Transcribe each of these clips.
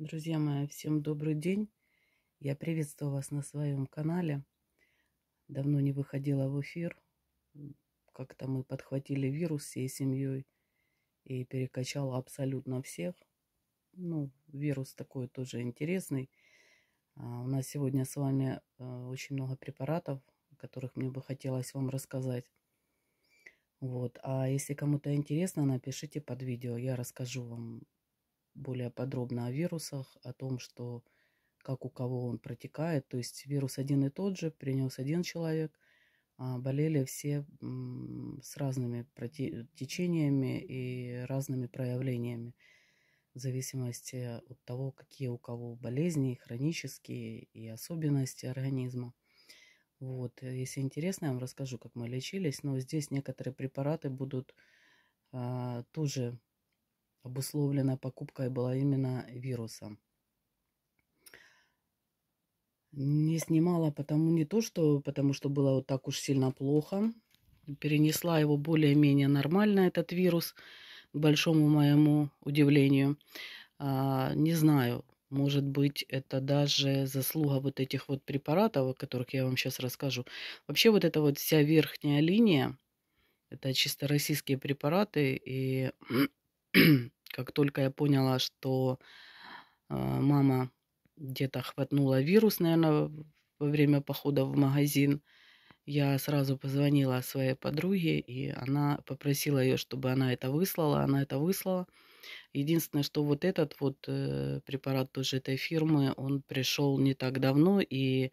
Друзья мои, всем добрый день. Я приветствую вас на своем канале. Давно не выходила в эфир. Как-то мы подхватили вирус всей семьей и перекачала абсолютно всех. Ну, вирус такой тоже интересный. А, у нас сегодня с вами а, очень много препаратов, о которых мне бы хотелось вам рассказать. Вот. А если кому-то интересно, напишите под видео. Я расскажу вам более подробно о вирусах, о том, что как у кого он протекает. То есть вирус один и тот же, принес один человек, а болели все с разными течениями и разными проявлениями, в зависимости от того, какие у кого болезни, хронические и особенности организма. Вот, если интересно, я вам расскажу, как мы лечились, но здесь некоторые препараты будут а, тоже обусловлена покупкой была именно вирусом. Не снимала, потому не то, что потому что было вот так уж сильно плохо. Перенесла его более-менее нормально, этот вирус, к большому моему удивлению. А, не знаю, может быть, это даже заслуга вот этих вот препаратов, о которых я вам сейчас расскажу. Вообще вот эта вот вся верхняя линия, это чисто российские препараты, и Как только я поняла, что э, мама где-то хватнула вирус, наверное, во время похода в магазин, я сразу позвонила своей подруге, и она попросила ее, чтобы она это выслала. Она это выслала. Единственное, что вот этот вот э, препарат тоже этой фирмы, он пришел не так давно, и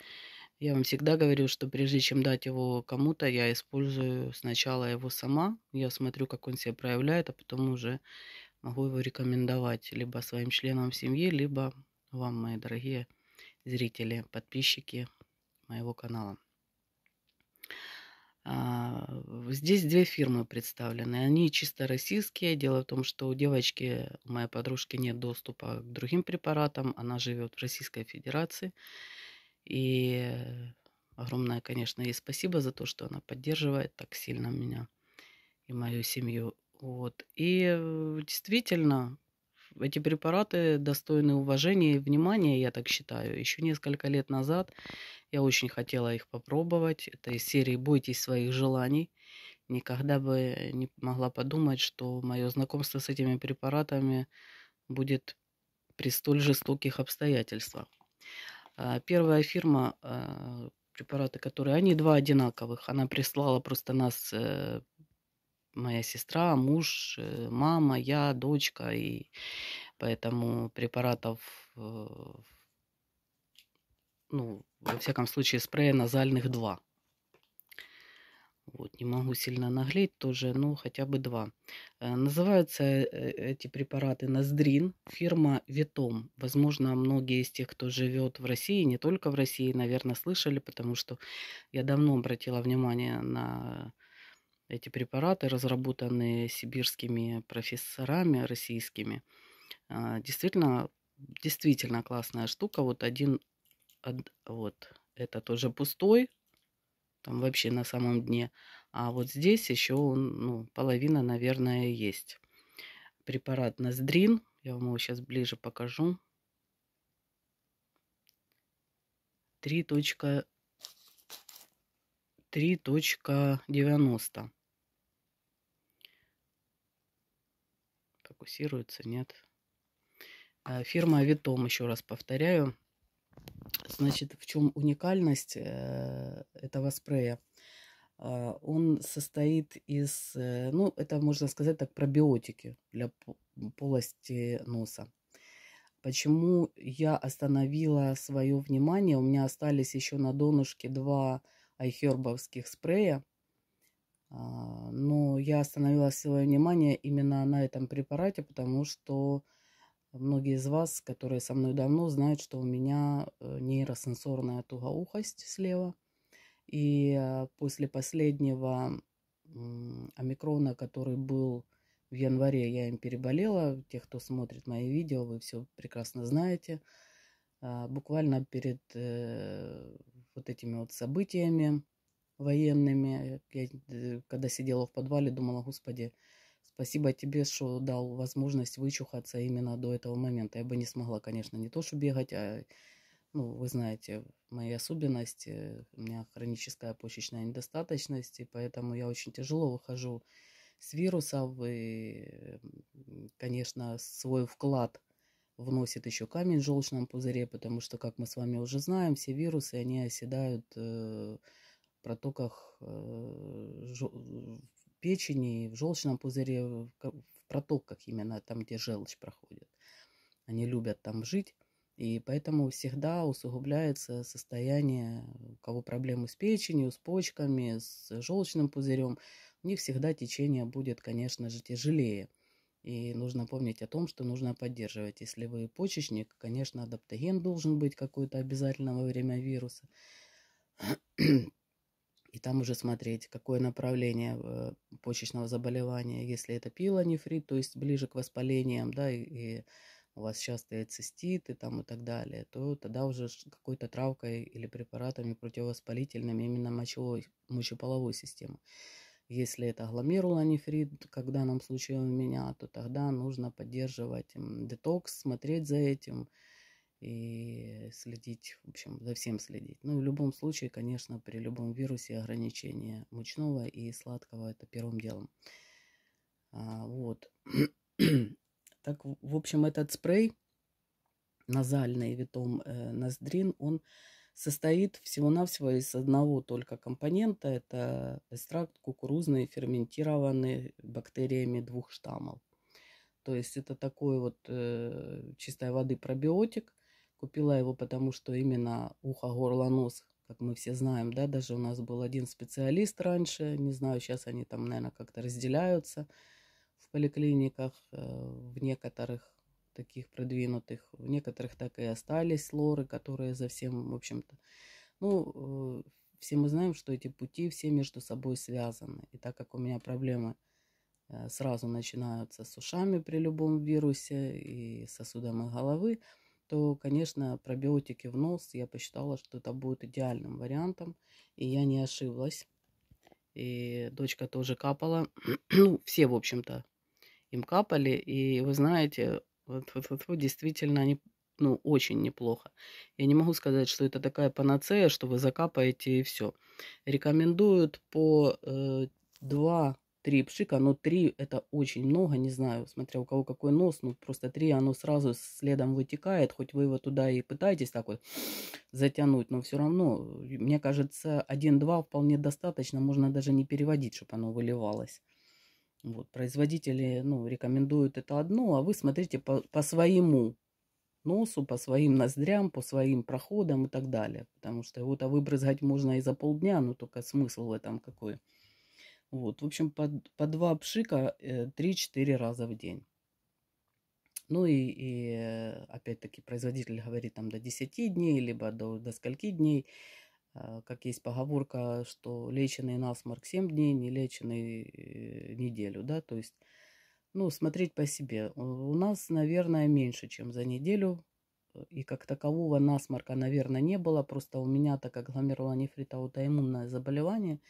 я вам всегда говорю, что прежде чем дать его кому-то, я использую сначала его сама. Я смотрю, как он себя проявляет, а потом уже могу его рекомендовать либо своим членам семьи, либо вам, мои дорогие зрители, подписчики моего канала. А, здесь две фирмы представлены. Они чисто российские. Дело в том, что у девочки, у моей подружки нет доступа к другим препаратам. Она живет в Российской Федерации. И огромное, конечно, ей спасибо за то, что она поддерживает так сильно меня и мою семью вот. И э, действительно, эти препараты достойны уважения и внимания, я так считаю. Еще несколько лет назад я очень хотела их попробовать. Это из серии «Бойтесь своих желаний». Никогда бы не могла подумать, что мое знакомство с этими препаратами будет при столь жестоких обстоятельствах. А, первая фирма, а, препараты которые... Они два одинаковых. Она прислала просто нас э, моя сестра, муж, э, мама, я, дочка, и поэтому препаратов, э, ну, во всяком случае, спрея назальных два. Вот, не могу сильно наглеть тоже, но хотя бы два. Э, называются эти препараты Ноздрин, фирма Витом. Возможно, многие из тех, кто живет в России, не только в России, наверное, слышали, потому что я давно обратила внимание на эти препараты, разработанные сибирскими профессорами российскими, а, действительно, действительно классная штука. Вот один, вот, это тоже пустой, там вообще на самом дне. А вот здесь еще он, ну, половина, наверное, есть. Препарат Ноздрин, я вам его сейчас ближе покажу. 3.90. фокусируется, нет. А фирма Витом еще раз повторяю. Значит, в чем уникальность э, этого спрея? А, он состоит из, э, ну, это можно сказать так, пробиотики для полости носа. Почему я остановила свое внимание? У меня остались еще на донышке два айхербовских спрея. А, но я остановила свое внимание именно на этом препарате, потому что многие из вас, которые со мной давно, знают, что у меня э, нейросенсорная тугоухость слева. И а, после последнего омикрона, который был в январе, я им переболела. Те, кто смотрит мои видео, вы все прекрасно знаете. А, буквально перед э, вот этими вот событиями военными. Я, э, когда сидела в подвале, думала, господи, спасибо тебе, что дал возможность вычухаться именно до этого момента. Я бы не смогла, конечно, не то что бегать, а, ну, вы знаете, мои особенности. У меня хроническая почечная недостаточность, и поэтому я очень тяжело выхожу с вирусов. И, конечно, свой вклад – вносит еще камень в желчном пузыре, потому что, как мы с вами уже знаем, все вирусы, они оседают э, протоках э, печени, в желчном пузыре, в протоках именно там, где желчь проходит. Они любят там жить, и поэтому всегда усугубляется состояние, у кого проблемы с печенью, с почками, с желчным пузырем, у них всегда течение будет, конечно же, тяжелее. И нужно помнить о том, что нужно поддерживать. Если вы почечник, конечно, адаптоген должен быть какой-то обязательно во время вируса и там уже смотреть, какое направление э, почечного заболевания. Если это пилонефрит, то есть ближе к воспалениям, да, и, и у вас частые циститы там и так далее, то тогда уже какой-то травкой или препаратами противовоспалительными именно мочевой, мочеполовой системы. Если это гломерулонефрит, как в данном случае у меня, то тогда нужно поддерживать детокс, смотреть за этим, и следить, в общем, за всем следить. Ну, в любом случае, конечно, при любом вирусе ограничение мучного и сладкого – это первым делом. А, вот. так, в общем, этот спрей назальный витом э, ноздрин, он состоит всего-навсего из одного только компонента. Это экстракт кукурузный, ферментированный бактериями двух штаммов. То есть это такой вот э, чистой воды пробиотик, Купила его, потому что именно ухо, горло, нос, как мы все знаем, да, даже у нас был один специалист раньше, не знаю, сейчас они там, наверное, как-то разделяются в поликлиниках, э, в некоторых таких продвинутых, в некоторых так и остались лоры, которые за всем, в общем-то, ну, э, все мы знаем, что эти пути все между собой связаны. И так как у меня проблемы э, сразу начинаются с ушами при любом вирусе и сосудами головы, то, конечно, пробиотики в нос я посчитала, что это будет идеальным вариантом, и я не ошиблась. И дочка тоже капала, ну, все, в общем-то, им капали, и вы знаете, вот, вот, вот, вот действительно они ну, очень неплохо. Я не могу сказать, что это такая панацея, что вы закапаете и все. Рекомендуют по э, 2 Три пшика, но три это очень много, не знаю, смотря у кого какой нос, но ну, просто три, оно сразу следом вытекает, хоть вы его туда и пытаетесь так вот затянуть, но все равно, мне кажется, один-два вполне достаточно, можно даже не переводить, чтобы оно выливалось. Вот, производители, ну, рекомендуют это одно, а вы смотрите по, по своему носу, по своим ноздрям, по своим проходам и так далее. Потому что его-то выбрызгать можно и за полдня, но только смысл в этом какой. Вот, в общем, по, по два пшика 3-4 э, раза в день. Ну и, и э, опять-таки производитель говорит там до 10 дней, либо до, до скольки дней. А, как есть поговорка, что леченный насморк 7 дней, не леченый э, неделю, да, то есть, ну, смотреть по себе. У нас, наверное, меньше, чем за неделю, и как такового насморка, наверное, не было, просто у меня, так как гломерулонефрита аутоиммунное заболевание –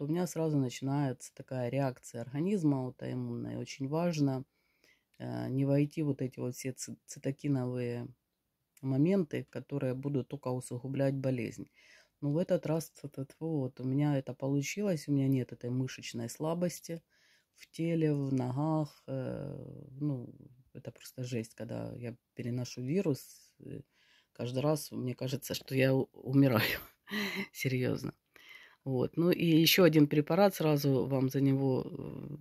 то у меня сразу начинается такая реакция организма аутоиммунная. Очень важно э, не войти вот эти вот все цитокиновые моменты, которые будут только усугублять болезнь. Но в этот раз вот у меня это получилось, у меня нет этой мышечной слабости в теле, в ногах. Э, ну, это просто жесть, когда я переношу вирус. Каждый раз мне кажется, что я умираю. Серьезно. Вот. Ну и еще один препарат, сразу вам за него э,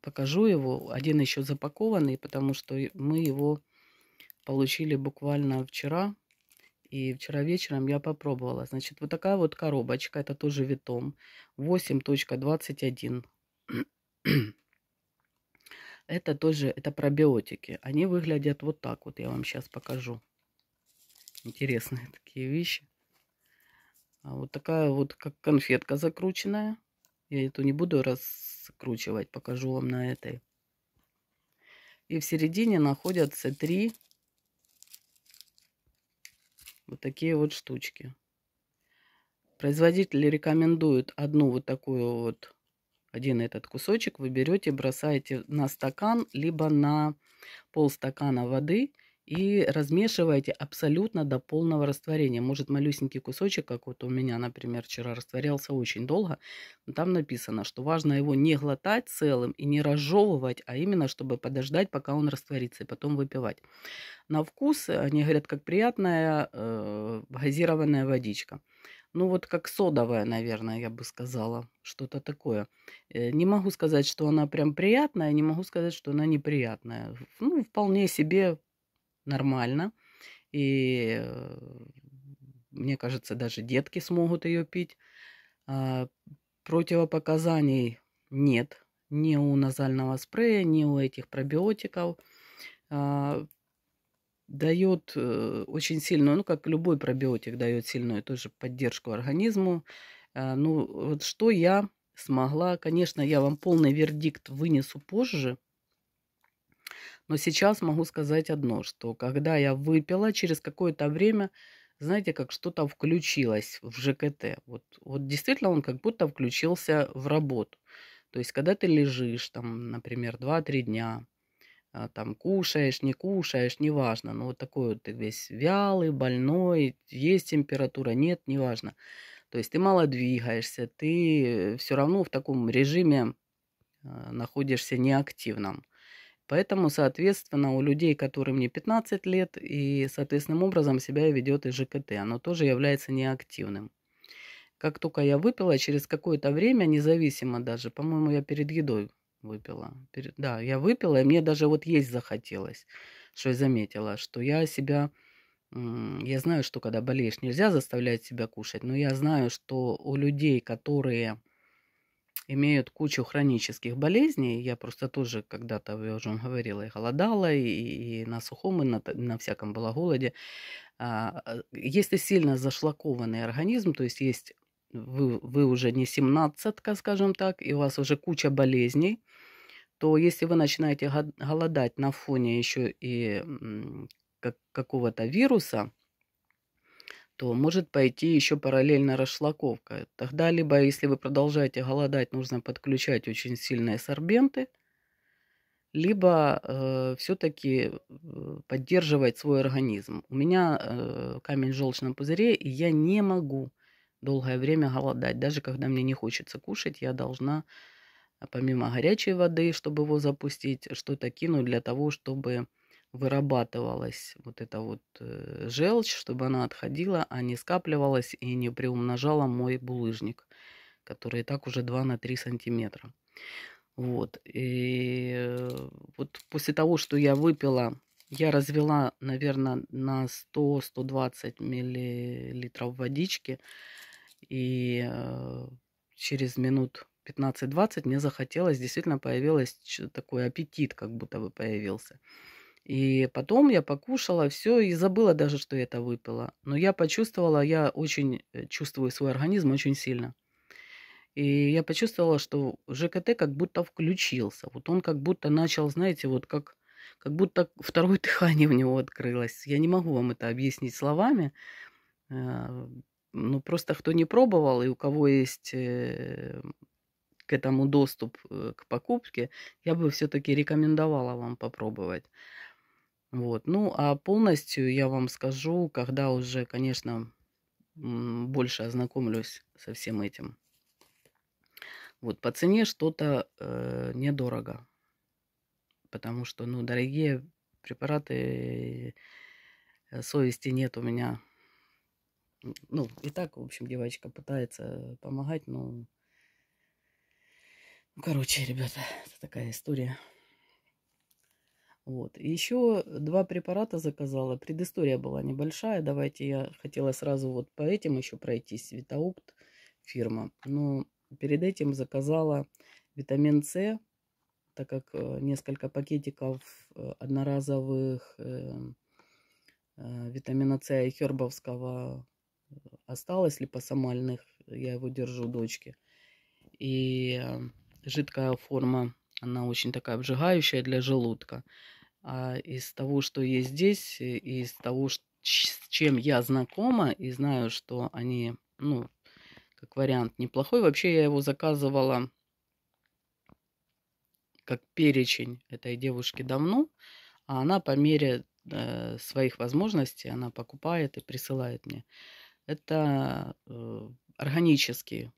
покажу его. Один еще запакованный, потому что мы его получили буквально вчера. И вчера вечером я попробовала. Значит, вот такая вот коробочка. Это тоже витом. 8.21. это тоже, это пробиотики. Они выглядят вот так вот. Я вам сейчас покажу. Интересные такие вещи. А вот такая вот как конфетка закрученная. Я эту не буду раскручивать, покажу вам на этой. И в середине находятся три вот такие вот штучки. Производитель рекомендует одну вот такую вот, один этот кусочек вы берете, бросаете на стакан, либо на полстакана воды и размешиваете абсолютно до полного растворения. Может малюсенький кусочек, как вот у меня, например, вчера растворялся очень долго, но там написано, что важно его не глотать целым и не разжевывать, а именно, чтобы подождать, пока он растворится, и потом выпивать. На вкус, э, они говорят, как приятная э, газированная водичка. Ну вот как содовая, наверное, я бы сказала, что-то такое. Э, не могу сказать, что она прям приятная, не могу сказать, что она неприятная. Ну, вполне себе нормально. И э, мне кажется, даже детки смогут ее пить. А, противопоказаний нет ни у назального спрея, ни у этих пробиотиков. А, дает э, очень сильную, ну как любой пробиотик дает сильную тоже поддержку организму. А, ну вот что я смогла, конечно, я вам полный вердикт вынесу позже, но сейчас могу сказать одно, что когда я выпила, через какое-то время, знаете, как что-то включилось в ЖКТ. Вот, вот действительно он как будто включился в работу. То есть, когда ты лежишь, там, например, 2-3 дня, а, там, кушаешь, не кушаешь, неважно, но вот такой вот ты весь вялый, больной, есть температура, нет, неважно. То есть ты мало двигаешься, ты э, все равно в таком режиме а, находишься неактивном. Поэтому, соответственно, у людей, которым не 15 лет, и соответственным образом себя ведет и ЖКТ, оно тоже является неактивным. Как только я выпила, через какое-то время, независимо даже, по-моему, я перед едой выпила. Перед, да, я выпила, и мне даже вот есть захотелось, что я заметила, что я себя... Я знаю, что когда болеешь, нельзя заставлять себя кушать, но я знаю, что у людей, которые имеют кучу хронических болезней. Я просто тоже когда-то, я уже вам говорила, и голодала, и, и на сухом, и на, на всяком было голоде. А, э, если сильно зашлакованный организм, то есть есть вы, вы уже не семнадцатка, скажем так, и у вас уже куча болезней, то если вы начинаете голодать на фоне еще и как, какого-то вируса, то может пойти еще параллельно расшлаковка. Тогда либо, если вы продолжаете голодать, нужно подключать очень сильные сорбенты, либо э, все-таки э, поддерживать свой организм. У меня э, камень в желчном пузыре, и я не могу долгое время голодать. Даже когда мне не хочется кушать, я должна помимо горячей воды, чтобы его запустить, что-то кинуть для того, чтобы вырабатывалась вот эта вот э, желчь, чтобы она отходила, а не скапливалась и не приумножала мой булыжник, который и так уже 2 на 3 сантиметра. Вот. И вот после того, что я выпила, я развела, наверное, на 100-120 миллилитров водички. И э, через минут 15-20 мне захотелось, действительно появилось такой аппетит, как будто бы появился. И потом я покушала все и забыла даже, что я это выпила. Но я почувствовала, я очень э, чувствую свой организм очень сильно. И я почувствовала, что ЖКТ как будто включился. Вот он как будто начал, знаете, вот как, как будто второе дыхание в него открылось. Я не могу вам это объяснить словами. Э, ну, просто кто не пробовал и у кого есть э, к этому доступ к покупке, я бы все-таки рекомендовала вам попробовать. Вот. Ну, а полностью я вам скажу, когда уже, конечно, больше ознакомлюсь со всем этим. Вот по цене что-то э, недорого, потому что, ну, дорогие препараты э, совести нет у меня. Ну, и так, в общем, девочка пытается помогать, но... Ну, короче, ребята, это такая история. Вот. Еще два препарата заказала. Предыстория была небольшая. Давайте я хотела сразу вот по этим еще пройтись. Витаопт фирма. Но перед этим заказала витамин С, так как э, несколько пакетиков э, одноразовых эм, э, витамина С и хербовского осталось липосомальных. Я его держу дочки. И жидкая форма она очень такая обжигающая для желудка. А из того, что есть здесь, и из того, с чем я знакома, и знаю, что они, ну, как вариант неплохой. Вообще я его заказывала как перечень этой девушки давно, а она по мере э, своих возможностей, она покупает и присылает мне. Это э, органические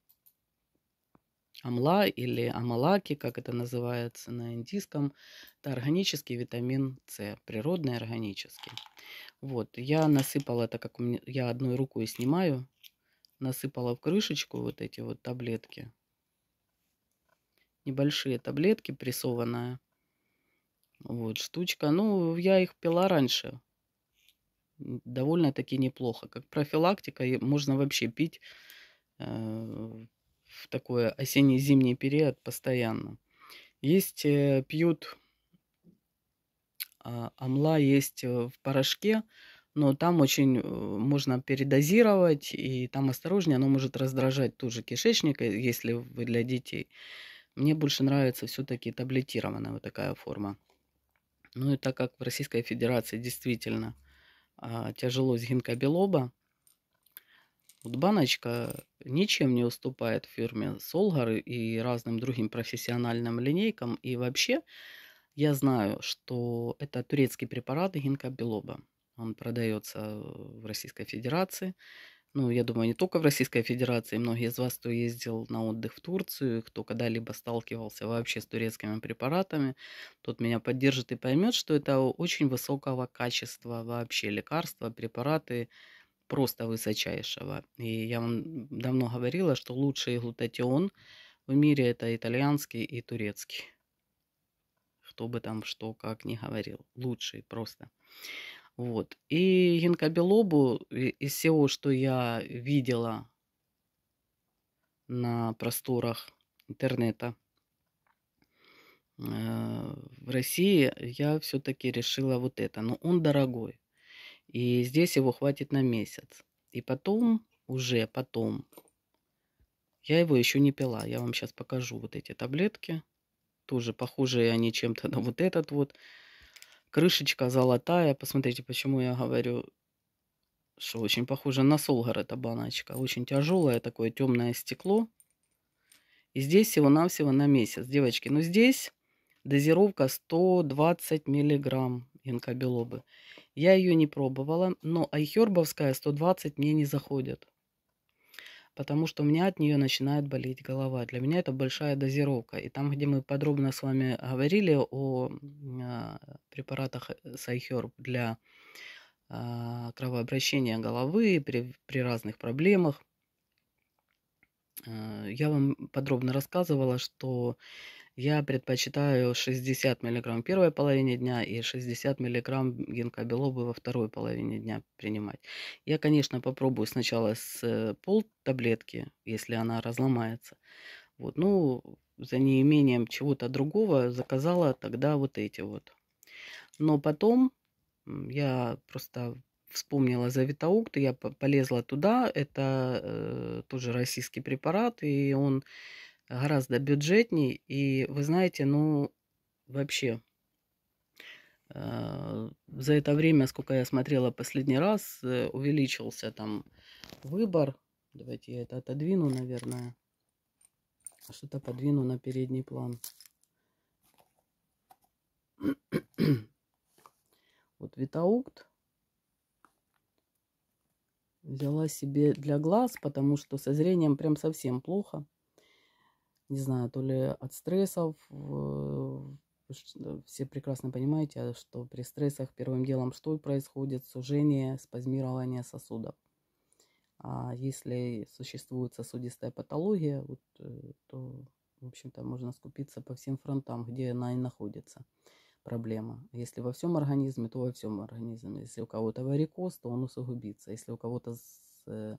амла или амалаки, как это называется на индийском, это органический витамин С, природный органический. Вот, я насыпала, так как у меня, я одной рукой снимаю, насыпала в крышечку вот эти вот таблетки. Небольшие таблетки, прессованная. Вот, штучка. Ну, я их пила раньше. Довольно-таки неплохо. Как профилактика, можно вообще пить э, в такой осенне-зимний период постоянно. Есть, э, пьют а, амла, есть э, в порошке, но там очень э, можно передозировать, и там осторожнее, оно может раздражать тоже кишечник, если вы для детей. Мне больше нравится все-таки таблетированная вот такая форма. Ну и так как в Российской Федерации действительно а, тяжело с гинкобелоба, вот баночка ничем не уступает фирме Solgar и разным другим профессиональным линейкам. И вообще, я знаю, что это турецкий препарат гинкобелоба. Он продается в Российской Федерации. Ну, я думаю, не только в Российской Федерации. Многие из вас, кто ездил на отдых в Турцию, кто когда-либо сталкивался вообще с турецкими препаратами, тот меня поддержит и поймет, что это очень высокого качества вообще лекарства, препараты просто высочайшего. И я вам давно говорила, что лучший глутатион в мире это итальянский и турецкий. Кто бы там что, как ни говорил. Лучший просто. Вот. И гинкобелобу из всего, что я видела на просторах интернета э, в России, я все-таки решила вот это. Но он дорогой. И здесь его хватит на месяц. И потом, уже потом, я его еще не пила. Я вам сейчас покажу вот эти таблетки. Тоже похожие они чем-то на вот этот вот. Крышечка золотая. Посмотрите, почему я говорю, что очень похоже на Солгар эта баночка. Очень тяжелое такое темное стекло. И здесь всего-навсего на месяц. Девочки, ну здесь дозировка 120 миллиграмм инкобелобы. Я ее не пробовала, но айхербовская 120 мне не заходит. Потому что у меня от нее начинает болеть голова. Для меня это большая дозировка. И там, где мы подробно с вами говорили о а, препаратах э, с айхерб для а, кровообращения головы при, при разных проблемах, э, я вам подробно рассказывала, что я предпочитаю 60 мг в первой половине дня и 60 мг гинкобелобы во второй половине дня принимать. Я, конечно, попробую сначала с э, пол таблетки, если она разломается. Вот, ну, за неимением чего-то другого заказала тогда вот эти вот. Но потом я просто вспомнила за Витаукт, я полезла туда. Это э, тоже российский препарат, и он гораздо бюджетней. И вы знаете, ну, вообще, а, за это время, сколько я смотрела последний раз, э, увеличился там выбор. Давайте я это отодвину, наверное. Что-то подвину на передний план. Вот Витаукт взяла себе для глаз, потому что со зрением прям совсем плохо не знаю, то ли от стрессов. Все прекрасно понимаете, а что при стрессах первым делом что происходит? Сужение, спазмирование сосудов. А если существует сосудистая патология, вот, э, то, в общем-то, можно скупиться по всем фронтам, где она и находится, проблема. Если во всем организме, то во всем организме. Если у кого-то варикоз, то он усугубится. Если у кого-то с э,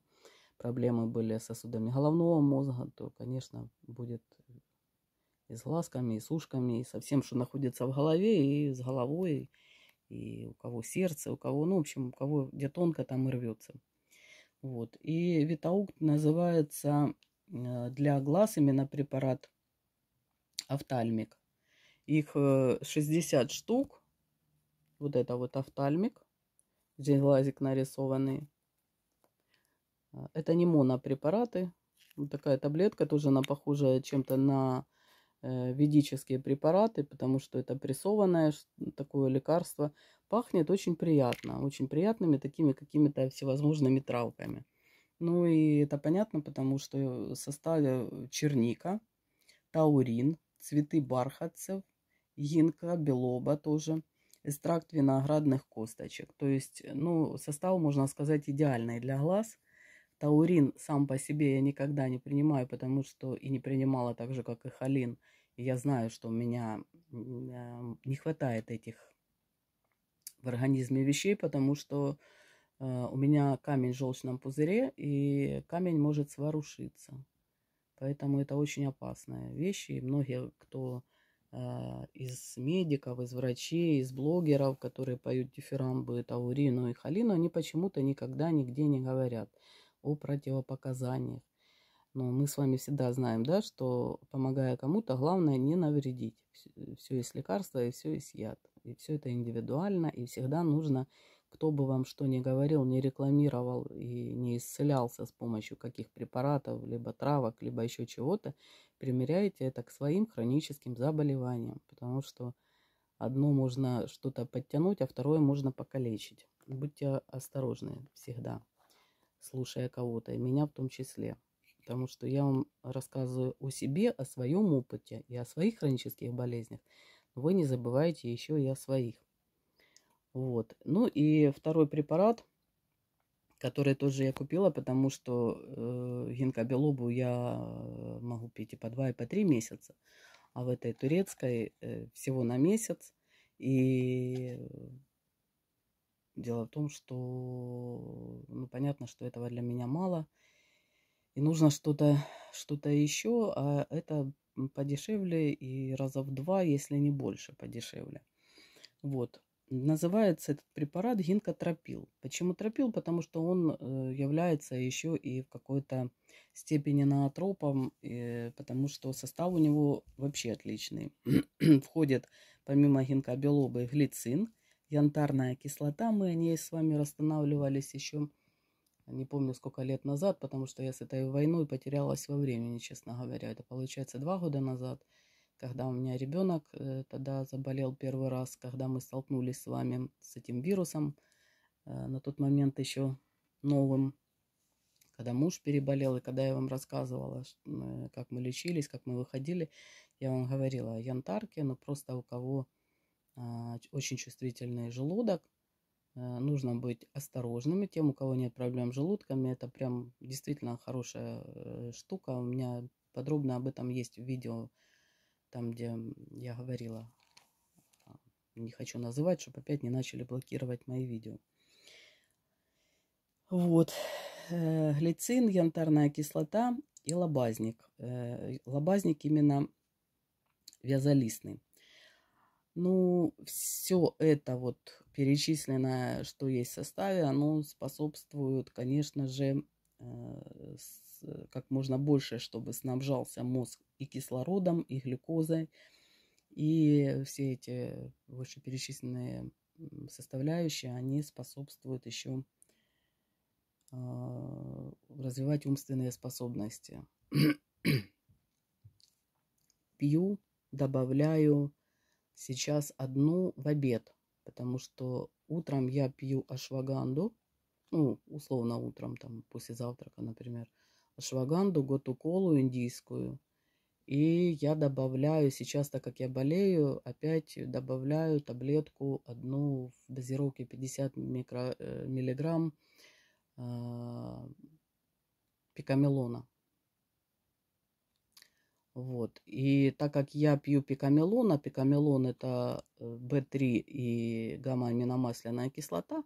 проблемы были с сосудами головного мозга, то, конечно, будет и с глазками, и с ушками, и со всем, что находится в голове, и с головой, и у кого сердце, у кого, ну, в общем, у кого где тонко, там и рвется. Вот. И витаук называется э, для глаз именно препарат офтальмик. Их 60 э, штук. Вот это вот офтальмик, Здесь глазик нарисованный. А, это не монопрепараты. Вот такая таблетка, тоже она похожа чем-то на э, ведические препараты, потому что это прессованное такое лекарство. Пахнет очень приятно, очень приятными такими какими-то всевозможными травками. Ну и это понятно, потому что составе черника, таурин, цветы бархатцев, гинка, белоба тоже, экстракт виноградных косточек. То есть, ну, состав, можно сказать, идеальный для глаз – Таурин сам по себе я никогда не принимаю, потому что и не принимала так же, как и холин. И я знаю, что у меня не хватает этих в организме вещей, потому что э, у меня камень в желчном пузыре, и камень может сворушиться. Поэтому это очень опасная вещь. И многие, кто э, из медиков, из врачей, из блогеров, которые поют дифирамбы, таурину и халину, они почему-то никогда нигде не говорят – о противопоказаниях. Но мы с вами всегда знаем, да, что помогая кому-то, главное не навредить. Все э, есть лекарство, и все есть яд. И все это индивидуально, и всегда нужно, кто бы вам что ни говорил, не рекламировал и не исцелялся с помощью каких препаратов, либо травок, либо еще чего-то, примеряйте это к своим хроническим заболеваниям, потому что одно можно что-то подтянуть, а второе можно покалечить. Будьте осторожны всегда слушая кого-то, и меня в том числе. Потому что я вам рассказываю о себе, о своем опыте и о своих хронических болезнях. Но вы не забывайте еще и о своих. Вот. Ну и второй препарат, который тоже я купила, потому что э, гинкобелобу я э, могу пить и по два, и по три месяца. А в этой турецкой э, всего на месяц. И э, Дело в том, что понятно, что этого для меня мало. И нужно что-то что, -то, еще, а это подешевле и раза в два, если не больше, подешевле. Вот. Называется этот препарат гинкотропил. Почему тропил? Потому что он э, является еще и в какой-то степени наотропом, потому что состав у него вообще отличный. Входит помимо гинкобелоба и глицин, янтарная кислота, мы о ней с вами расстанавливались еще не помню сколько лет назад, потому что я с этой войной потерялась во времени, честно говоря. Это получается два года назад, когда у меня ребенок э, тогда заболел первый раз, когда мы столкнулись с вами с этим вирусом, э, на тот момент еще новым, когда муж переболел, и когда я вам рассказывала, э, как мы лечились, как мы выходили, я вам говорила о янтарке, но просто у кого а, очень чувствительный желудок – Э, нужно быть осторожными. Тем, у кого нет проблем с желудками, это прям действительно хорошая э, штука. У меня подробно об этом есть видео, там, где я говорила. А, не хочу называть, чтобы опять не начали блокировать мои видео. Вот. Глицин, э, янтарная кислота и лобазник. Лобазник именно вязолистный. Ну, все это вот перечисленное, что есть в составе, оно способствует, конечно же, э, как можно больше, чтобы снабжался мозг и кислородом, и глюкозой, и все эти вышеперечисленные составляющие, они способствуют еще а, развивать умственные способности. Пью, добавляю сейчас одну в обед потому что утром я пью ашваганду, ну, условно утром, там, после завтрака, например, ашваганду, готуколу индийскую. И я добавляю, сейчас, так как я болею, опять добавляю таблетку одну в дозировке 50 микро, э, миллиграмм э, пикамелона. Вот. И так как я пью пикамелон, а пикамелон это В3 э, и гамма-аминомасляная кислота,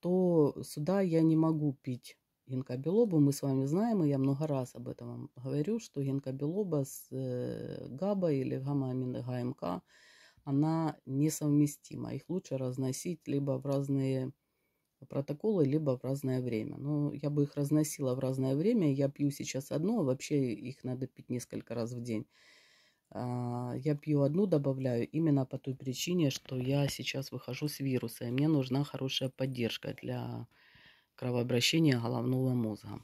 то сюда я не могу пить гинкобелобу. Мы с вами знаем, и я много раз об этом вам говорю, что гинкобелоба с э, габа или гамма-амин ГМК, она несовместима. Их лучше разносить либо в разные протоколы, либо в разное время. Но ну, я бы их разносила в разное время. Я пью сейчас одно, а вообще их надо пить несколько раз в день. А, я пью одну, добавляю именно по той причине, что я сейчас выхожу с вируса, и мне нужна хорошая поддержка для кровообращения головного мозга.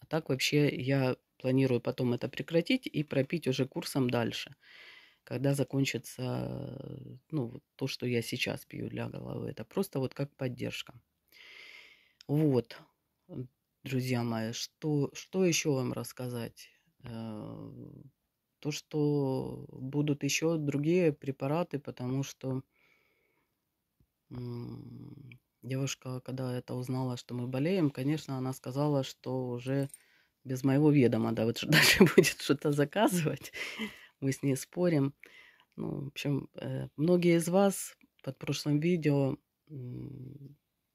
А так вообще я планирую потом это прекратить и пропить уже курсом дальше когда закончится ну, то, что я сейчас пью для головы. Это просто вот как поддержка. Вот, друзья мои, что, что еще вам рассказать? Э, то, что будут еще другие препараты, потому что девушка, когда это узнала, что мы болеем, конечно, она сказала, что уже без моего ведома, да, вот дальше будет что-то заказывать мы с ней спорим. Ну, в общем, э, многие из вас под прошлым видео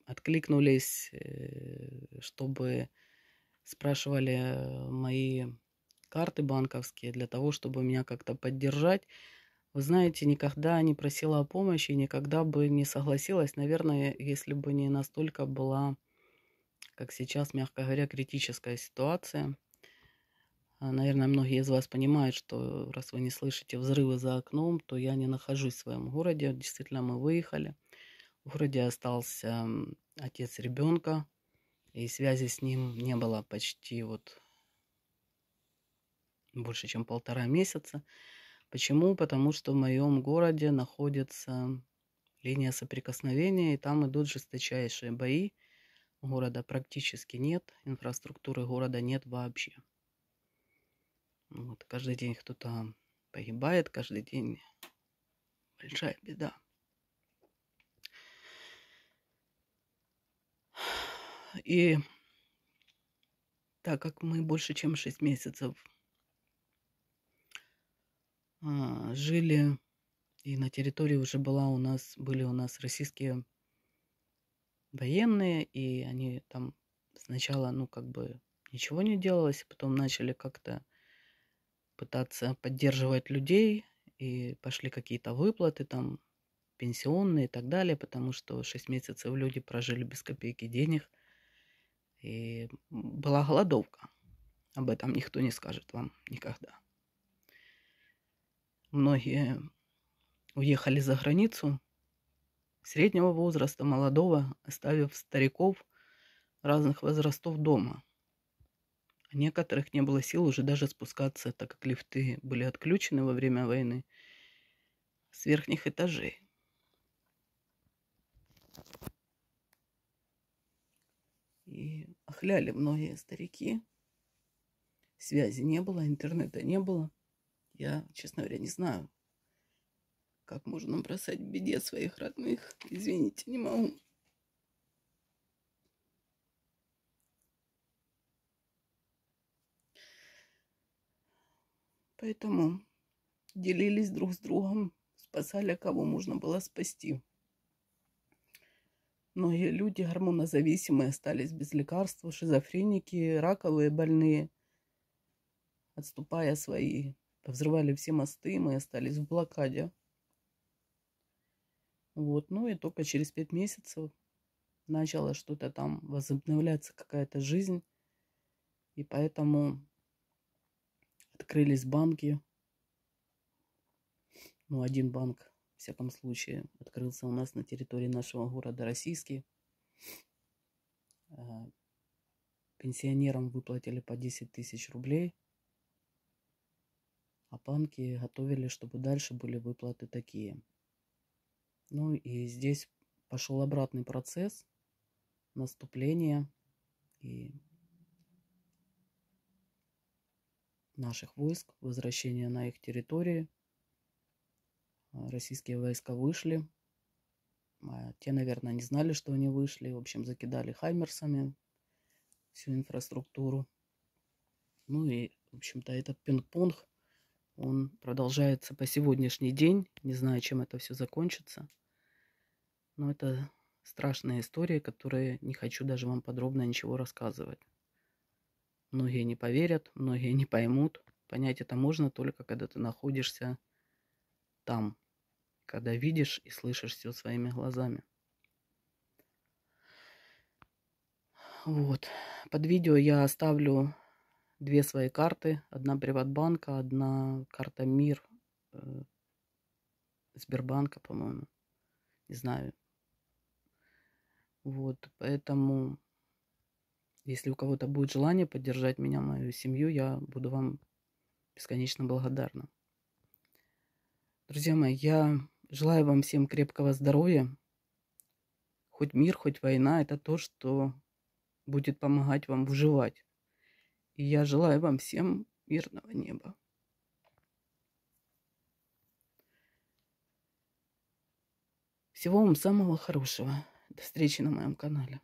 откликнулись, э, чтобы спрашивали мои карты банковские для того, чтобы меня как-то поддержать. Вы знаете, никогда не просила о помощи, никогда бы не согласилась, наверное, если бы не настолько была, как сейчас, мягко говоря, критическая ситуация. А, наверное, многие из вас понимают, что раз вы не слышите взрывы за окном, то я не нахожусь в своем городе. Действительно, мы выехали. В городе остался отец ребенка, и связи с ним не было почти вот больше, чем полтора месяца. Почему? Потому что в моем городе находится линия соприкосновения, и там идут жесточайшие бои. Города практически нет, инфраструктуры города нет вообще. Вот, каждый день кто-то погибает, каждый день большая беда. И так как мы больше чем 6 месяцев а, жили, и на территории уже была у нас, были у нас российские военные, и они там сначала, ну, как бы ничего не делалось, потом начали как-то пытаться поддерживать людей, и пошли какие-то выплаты там, пенсионные и так далее, потому что 6 месяцев люди прожили без копейки денег, и была голодовка. Об этом никто не скажет вам никогда. Многие уехали за границу среднего возраста, молодого, оставив стариков разных возрастов дома – некоторых не было сил уже даже спускаться, так как лифты были отключены во время войны с верхних этажей. И охляли многие старики. Связи не было, интернета не было. Я, честно говоря, не знаю, как можно бросать в беде своих родных. Извините, не могу. Поэтому делились друг с другом, спасали, кого можно было спасти. Многие люди гормонозависимые остались без лекарств, шизофреники, раковые больные. Отступая свои, повзрывали все мосты, мы остались в блокаде. Вот, ну и только через пять месяцев начало что-то там возобновляться, какая-то жизнь. И поэтому открылись банки. Ну, один банк, в всяком случае, открылся у нас на территории нашего города российский. Э, пенсионерам выплатили по 10 тысяч рублей, а банки готовили, чтобы дальше были выплаты такие. Ну и здесь пошел обратный процесс наступления и наших войск, возвращение на их территории. А, российские войска вышли. А, те, наверное, не знали, что они вышли. В общем, закидали хаймерсами всю инфраструктуру. Ну и, в общем-то, этот пинг-понг, он продолжается по сегодняшний день. Не знаю, чем это все закончится. Но это страшная история, которую не хочу даже вам подробно ничего рассказывать. Многие не поверят, многие не поймут. Понять это можно только, когда ты находишься там, когда видишь и слышишь все своими глазами. Вот. Под видео я оставлю две свои карты. Одна Приватбанка, одна карта Мир э, Сбербанка, по-моему. Не знаю. Вот, поэтому если у кого-то будет желание поддержать меня, мою семью, я буду вам бесконечно благодарна. Друзья мои, я желаю вам всем крепкого здоровья. Хоть мир, хоть война – это то, что будет помогать вам выживать. И я желаю вам всем мирного неба. Всего вам самого хорошего. До встречи на моем канале.